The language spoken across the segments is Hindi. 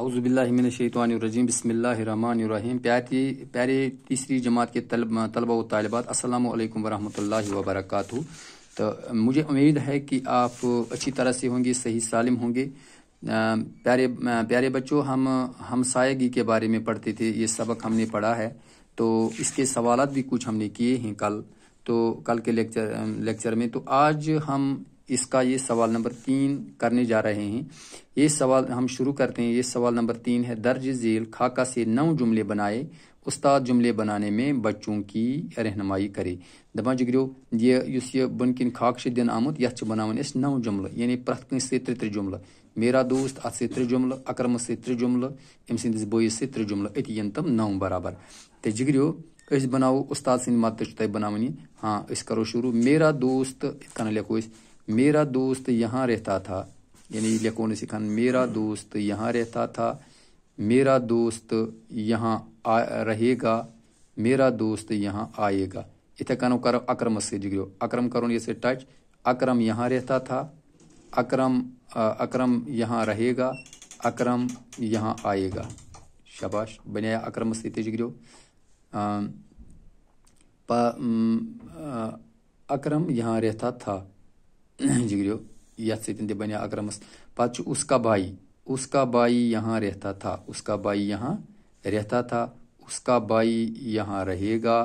अउज़बिल्लिमिनशैतवानरजीम बसमीम प्यारे प्यारे तीसरी जमात के तलब तलबा व तालबात असल वरहल वबरक तो मुझे उम्मीद है कि आप अच्छी तरह से होंगे सही सालिम होंगे प्यारे प्यारे बच्चों हम सायगी के बारे में पढ़ते थे ये सबक हमने पढ़ा है तो इसके सवाल भी कुछ हमने किए हैं कल तो कल के लेक्चर लेक्चर में तो आज हम इसका ये सवाल नंबर तीन करने जा रहे हैं ये सवाल हम शुरू करते हैं ये सवाल नंबर तीन है दर्ज झील खाका से नौ जुमले बनाए उस्ताद जुमले बनाने में बच्चों की रहनमाई करे दपा गिरो ये इस ये बुनकिन खाक दिन आमुत ये बनावन नौ जुमल यानी प्रत से त्रे त्रे जुमल मेरा दोस्त अत से त्रे जुमल अक्रम से त्रे जुमल अम संदिस बोस से त्रे जुमल अति यन तम नौ बराबर तो जिगरियो अस उस्ताद सद मदत तुम बनावन हाँ अस करो शुरू मेरा दोस्त इथ लिखो मेरा दोस्त यहाँ रहता था यानी लिखो ने सिखान मेरा हम्म। दोस्त यहाँ रहता था मेरा दोस्त यहाँ रहेगा मेरा दोस्त यहाँ आएगा इतने कानून करो अक्रम से जिगरो अक्रम करो ये से टच अक्रम यहाँ रहता था अक्रम अक्रम यहाँ रहेगा अक्रम यहाँ आएगा शाबाश बनाया अक्रम से जिगरो अक्रम यहाँ रहता था जिगरियो यथ सत्य बने अक्रमस पत उसका बाई उसका बाई यहाँ रहता था उसका बाई यहाँ रहता था उसका बाई यहाँ रहेगा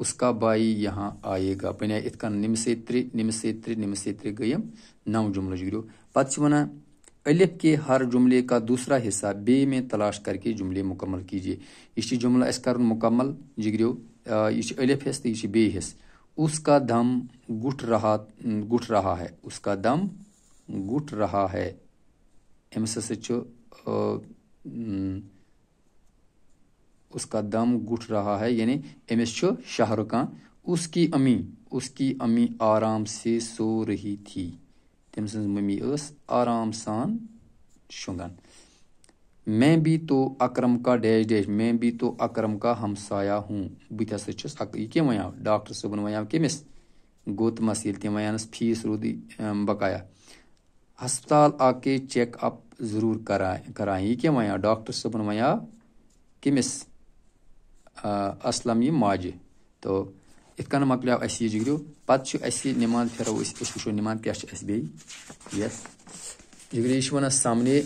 उसका बाई यहाँ आएगा बने इथ कम से त्रि निम से त्रि निम से त्रि गयम नौ जुमलों जिगरियो पत वन अलिफ के हर जुमले का दूसरा हिस्सा बे में तलाश करके जुमले मुकम्मल कीजिए यह जुमला अस कर मुकम्मल जिगरियो यह अलिफ हिस्स तो यह बे हिस्स उसका दम घुट रहा घुट रहा है उसका दम घुट रहा है एमसच उसका दम घुट रहा है यानी एम एस शाहरुख खान उसकी अमी उसकी अमी आराम से सो रही थी तम समी आराम सान शुंगान मैं भी तो अक्रम का डैश डैश मैं भी तो अक्रम का हमसाया हूँ बुत हस यह क्या वन डॉक्टर صبن वन कमिस गोतमस ये तम वनस फीस रूद बकाया हस्पताल आके चेक अप जरूर करा कराएं यह क्या वन डॉक्टर صبن वन कमिस असलम यह माजि तो इत कन मकलो अस यह जिगरो पे नमाज फिर वो वो नमान क्या बे यस जिगरो यह वन सामने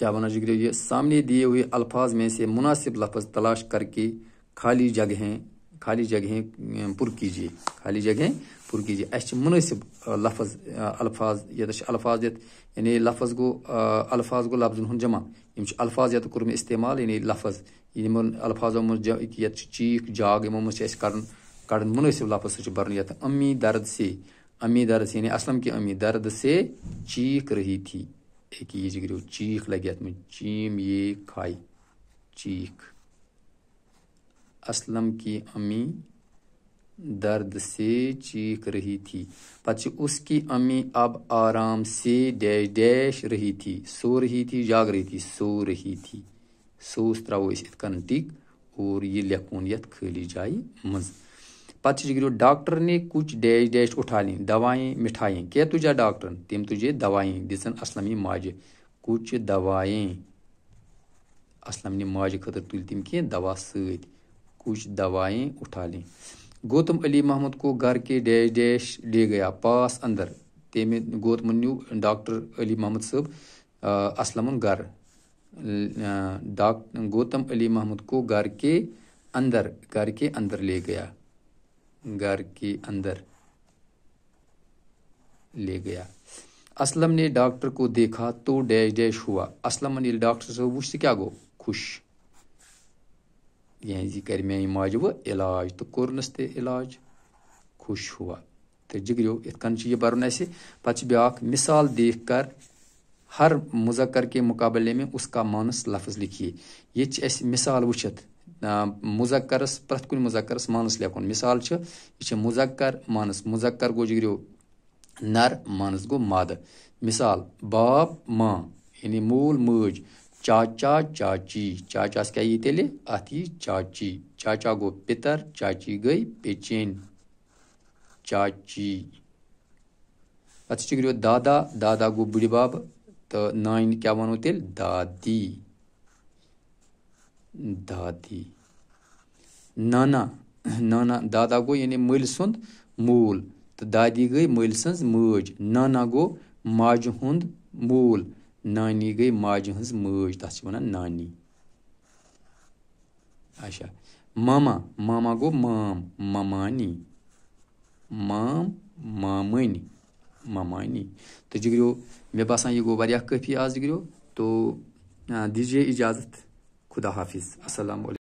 क्या बना जिक्र ये सामने दिए हुए अल्फाज में से मुनासिब लफज तलाश करके खाली जगहें खाली जगहें पुर कीजिए खाली जगहें पुर कीजिए अस मुनासिब लफज अल्फाज ये तो अल्फाज यानी लफज गो अल्फाज गो लफ्जन हूँ जमा यम अल्फाज ये तो कर्म इस्तेमाल यानी लफज यम अल्फाजों मे तो चीख जाग यमों मे कर कड़ मुनासिब लफज सह भर ये अमी दर्द से अमी दर्द से यानी असलम की अमी दर्द से चीख रही थी अकीज गिरो चीख लगे अत चीम ये खाई चीख असलम की अम्मी दर्द से चीख रही थी पच उसकी अम्मी अब आराम से डैश डैश रही थी सो रही थी जाग रही थी सो रही थी सोस त्रो इथ कन टिक और ये लेखोन यथ खली जाए मज़ पे डाक्टर ने कुछ डैश डैश उठा लें दवाएं मिठाइयाँ क्या तुझा डाक्टर तम तुझे दवाएं दिसन असलम माजि कुछ दवाएं असलम ने माजि खतर तुल तम कह दवा सत कुछ दवाएं उठा लें गौतम अली महमद को घर के डैश डैश ले गया पास अंदर तम गौतम नू डॉक्टर अली महमद साहब असलमन घर डॉक्टर गौतम अली महमद को घर के अंदर घर के अंदर ले गया घर के अंदर ले गया असलम ने डॉक्टर को देखा तो डैश डैश हुआ असलम ये डॉक्टर से वो क्या गो खुश यह कर मे माज वो इलाज तो कोरनस ते इलाज खुश हुआ तो जिगरियो इत यह परुन अस प्या मिसाल देख कर हर मुजक्कर के मुकाबले में उसका मानस लफ्ज़ लिखिए ये अस मिसाल वुचित مُذکرس پرٛٮ۪تھ کُنہِ مُذکرس مانَس لیکھُن مِثال چھِ یہِ چھِ مُذکر مانَس مُذکر گوٚو جِگریو نر مانَس گوٚو مادٕ مِثال باپ ماں یعنی موٗل مٲج چاچا چاچی چاچاس کیٛاہ یی تیٚلہِ اَتھ یی چاچی چاچا گوٚو پِتر چاچی گٔے پیٚچیٚنۍ چاچی پَتہٕ چھِ جِگریو دادا دادا گوٚو بٕڈِ بَب تہٕ نانہِ کیٛاہ وَنو تیٚلہِ دادی दादी नाना नाना दादा गो यानी मल सुंद मूल तो दादी गई मल सज मज नाना गो माज हुंद मूल नानी गई माज हज मज तथा वन नानी अच्छा मामा मामा गो माम ममानी माम मामन ममानी तो जिगरियो मे बसान यह गो वाह काफ़ी आज जिगरियो तो दीजिए इजाज़त خداحافظ السلام عليكم